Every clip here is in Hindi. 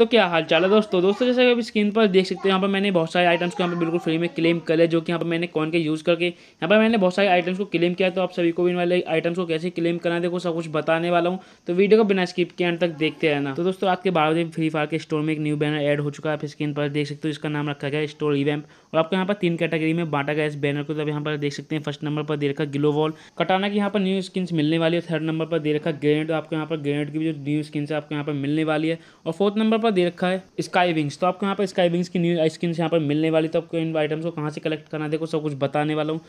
तो क्या हाल चाल है दोस्तों दोस्तों जैसे कि आप स्क्रीन पर देख सकते हैं यहाँ पर मैंने बहुत सारे आइटम्स को यहाँ पर बिल्कुल फ्री में क्लेम कर जो कि यहाँ पर मैंने कौन के यूज़ करके यहाँ पर मैंने बहुत सारे आइटम्स को क्लेम किया तो आप सभी को भी इन वाले आइटम्स को कैसे क्लेम करना देखो सब कुछ बताने वाला हूँ तो वीडियो को बिना स्किप के अंत तक देखते रहना तो दोस्तों आज के बारह दिन फ्री फायर के स्टोर में एक न्यू बैनर एड हो चुका है आप स्क्रीन पर देख सकते हो इसका नाम रखा गया स्टोर इवेंट और आपको यहाँ पर तीन कैटेगरी में बांटा गया इस बैनर को तो यहाँ पर देख सकते हैं फर्स्ट नंबर पर दे रखा ग्लो वॉल कटाना की यहाँ पर न्यू स्किन मिलने वाली है थर्ड नंबर पर दे रखा ग्रेनेड तो आपको यहाँ पर ग्रेनेड की जो न्यू स्किन है आपको यहाँ पर मिलने वाली है और फोर्थ नंबर पर का दे रखा है स्काई विंग्स तो आपको यहाँ पर स्काई विंग्स की न्यू स्किन यहाँ पर मिलने वाली तो आपको इन आइटम्स को कहाँ से कलेक्ट करना है देखो सब कुछ बताने वाला हूँ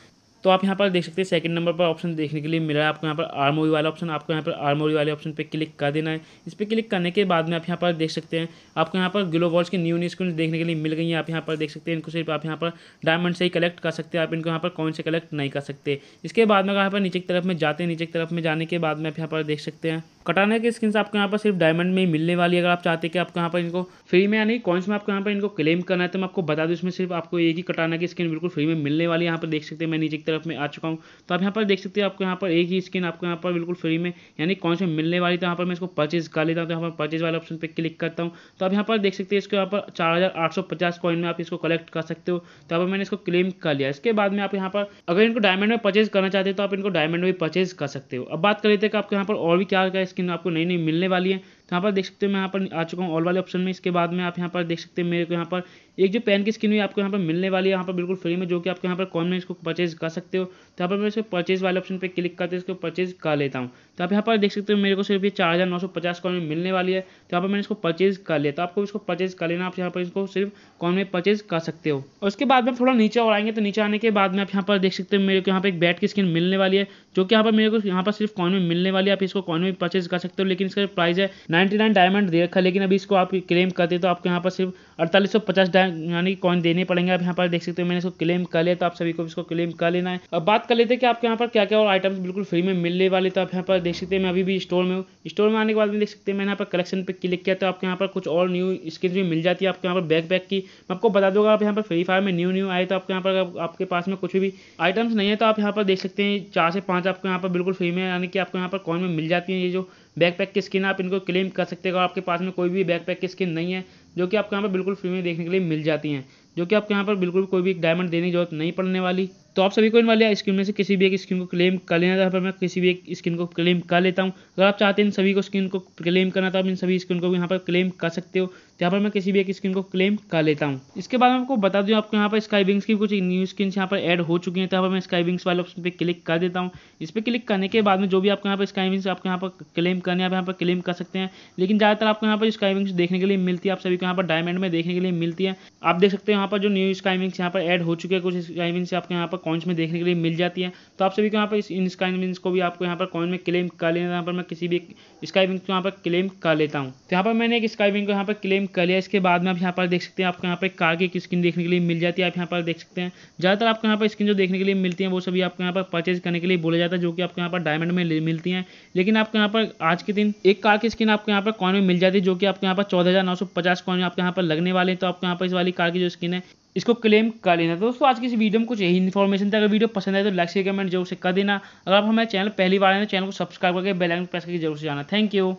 तो आप यहाँ पर देख सकते हैं सेकंड नंबर पर ऑप्शन देखने के लिए मिला है आपको यहाँ पर आर्मोरी वाला ऑप्शन आपको यहाँ पर आर्मोरी वाले ऑप्शन पे क्लिक कर देना है इस पर क्लिक करने के बाद में आप यहाँ पर देख सकते हैं आपको यहाँ पर ग्लो वॉच की न्यू न्यू स्क्रीन देखने के लिए मिल गई है आप यहाँ पर देख सकते हैं इनको सिर्फ आप यहाँ पर डायमंड से ही कलेक्ट कर सकते हैं आप इनको यहाँ पर कौन से कलेक्ट नहीं कर सकते इसके बाद में यहाँ पर नीचे की तरफ में जाते हैं नीचे की तरफ में जाने के बाद में आप यहाँ पर देख सकते हैं कटाना की स्किन्स आपको यहाँ पर सिर्फ डायमंड में ही मिलने वाली है अगर आप चाहते हैं कि आपको यहाँ पर इनको फ्री में यानी कॉइन्स में आपको यहाँ पर इनको क्लेम करना है तो मैं आपको बता दूँ इसमें सिर्फ आपको एक ही कटाना की स्किन बिल्कुल फ्री में मिलने वाली है यहाँ पर देख सकते हैं मैं नीचे की तरफ में आ चुका हूँ तो आप यहाँ पर देख सकते हैं आपको यहाँ पर एक ही स्किन आपको यहाँ पर बिल्कुल फ्री में यानी कॉइन्स में मिलने वाली तो यहाँ पर मैं इसको परचेज कर लेता हूँ तो यहाँ पर परचेज वाले ऑप्शन पर क्लिक करता हूँ तो आप यहाँ पर देख सकते हैं इसके यहाँ पर चार हज़ार आठ सौ पचास कॉइन में आप इसको कलेक्ट कर सकते हो तो अब मैंने इसको क्लेम कर लिया इसके बाद में आप यहाँ पर अगर इनको डायमंड में परचेज करना चाहते हो तो आप इनको डायमंड में परचेज कर सकते हो अब बात कर लेते हैं कि आपको यहाँ पर और भी क्या क्या स्किन आपको नई नई मिलने वाली है यहाँ पर देख सकते हो मैं यहाँ पर आ चुका हूँ ऑल वाले ऑप्शन में इसके बाद में आप यहाँ पर देख सकते हैं मेरे को यहाँ पर एक जो पेन की स्किन हुई आपको यहाँ पर मिलने वाली है यहाँ पर बिल्कुल फ्री में जो कि आपको यहाँ पर कॉन में इसको परचेज कर सकते हो तो यहाँ पर मैं इसको परचेज वाले ऑप्शन पर क्लिक करते इसको परचेज कर लेता हूँ तो आप यहाँ पर देख सकते हो मेरे को सिर्फ ये चार हज़ार नौ सौ पचास कॉन में मिलने वाली है तो यहाँ पर मैंने इसको परचेज कर लिया तो आपको इसको परचेज कर लेना आप यहाँ पर इसको सिर्फ कॉन में परचेज कर सकते हो और उसके बाद में थोड़ा नीचे और आएंगे तो नीचे आने के बाद में आप यहाँ पर देख सकते हो मेरे को यहाँ पर एक बैट की स्किन मिलने वाली है जो कि यहाँ पर मेरे को यहाँ पर सिर्फ कॉन में मिलने वाली है आप इसको कॉन में परचेज कर सकते हो लेकिन इसका प्राइस है नाइन्टी नाइन डायमंड दे रखा है लेकिन अभी इसको आप क्लेम करते तो आपको यहाँ पर सिर्फ अड़तालीस सौ पचास यानी कॉइन देने पड़ेंगे आप यहाँ पर देख सकते हो मैंने इसको क्लेम कर लिया तो आप सभी को इसको क्लेम कर लेना है अब बात कर लेते हैं कि आपके यहाँ पर क्या क्या और आइटम्स बिल्कुल फ्री में मिलने वाले तो आप यहाँ पर देख सकते हैं मैं अभी भी स्टोर में हूँ स्टोर में आने के बाद भी देख सकते हैं मैंने यहाँ पर कलेक्शन पर क्लिक किया तो आपके यहाँ पर कुछ और न्यू स्किन भी मिल जाती है आपके यहाँ पर बैक बैक की मैं आपको बता दूंगा आप यहाँ पर फ्री फायर में न्यू न्यू आए तो आपके यहाँ पर आपके पास में कुछ भी आइटम्स नहीं है तो आप यहाँ पर देख सकते हैं चार से पाँच आपके यहाँ पर बिल्कुल फ्री में यानी कि आपको यहाँ पर कॉइन में मिल जाती है ये जो बैकपैक की स्किन आप इनको क्लेम कर सकते हो आपके पास में कोई भी बैकपैक की स्किन नहीं है जो कि आपको यहाँ पर बिल्कुल फ्री में देखने के लिए मिल जाती हैं जो कि आपको यहाँ पर बिल्कुल कोई भी डायमंड देने की जरूरत नहीं पड़ने वाली तो आप सभी को इन वाले स्क्रीन में से किसी भी एक स्कीम को क्लेम कर लेना यहाँ पर मैं किसी भी एक स्किन को क्लेम कर लेता हूँ अगर आप चाहते हैं इन सभी को स्किन को क्लेम करना तो आप इन सभी स्क्रीन को भी यहाँ पर क्लेम कर सकते हो तो यहाँ पर मैं किसी भी एक स्कीम को क्लेम कर लेता हूँ इसके बाद मैं आपको बता दूँ आपको यहाँ पर विंग्स की कुछ न्यू स्क्रीन यहाँ पर एड हो चुकी हैं तो यहाँ पर मैं स्काईबिंग्स वाले ऑप्शन पर क्लिक कर देता हूँ इस पर क्लिक करने के बाद में जो भी आपके यहाँ पर विंग्स आपके यहाँ पर क्लेम करने आप यहाँ पर क्लेम कर सकते हैं लेकिन ज़्यादातर आपको यहाँ पर स्काईबिंग्स देखने के लिए मिलती है आप सभी को यहाँ पर डायमंड में देखने के लिए मिलती है आप देख सकते हैं यहाँ पर जो न्यू स्काईबिंग्स यहाँ पर एड हो चुके हैं कुछ स्काईबिंग्स आपके यहाँ पर कॉइन्स में देखने के लिए मिल जाती है तो आप सभी को यहाँ पर इन स्काई विंग्स को भी आपको यहाँ पर कॉइन में क्लेम कर लेना यहाँ पर मैं किसी भी स्काई विंग को यहाँ पर क्लेम कर लेता हूँ तो यहाँ पर मैंने एक स्काई विंग को यहाँ पर क्लेम कर लिया इसके बाद में आप यहाँ पर देख सकते हैं आपको यहाँ पर कार की स्किन देखने के लिए मिल जाती है आप यहाँ पर देख सकते हैं ज़्यादातर आपको यहाँ पर स्किन जो देखने के लिए मिलती है वो सभी आपको यहाँ पर परचेज करने के लिए बोला जाता है जो कि आपको यहाँ पर डायमंड में मिलती है लेकिन आपको यहाँ पर आज के दिन एक कार की स्किन आपको यहाँ पर कॉइन में मिल जाती है जो कि आपको यहाँ पर चौदह हज़ार नौ सौ पचास कॉइन आपके यहाँ पर लगने वाले हैं तो आपको यहाँ पर इस वाली कार की जो स्किन है इसको क्लेम कर लेना तो दोस्तों आज की इस वीडियो में कुछ यही इन्फॉर्मेशन था अगर वीडियो पसंद आए तो लाइक शेयर कमेंट जरूर से कर देना अगर आप हमारे चैनल पहली बार आए तो चैनल को सब्सक्राइब करके बेल आइकन प्रेस करके जरूर से जाना थैंक यू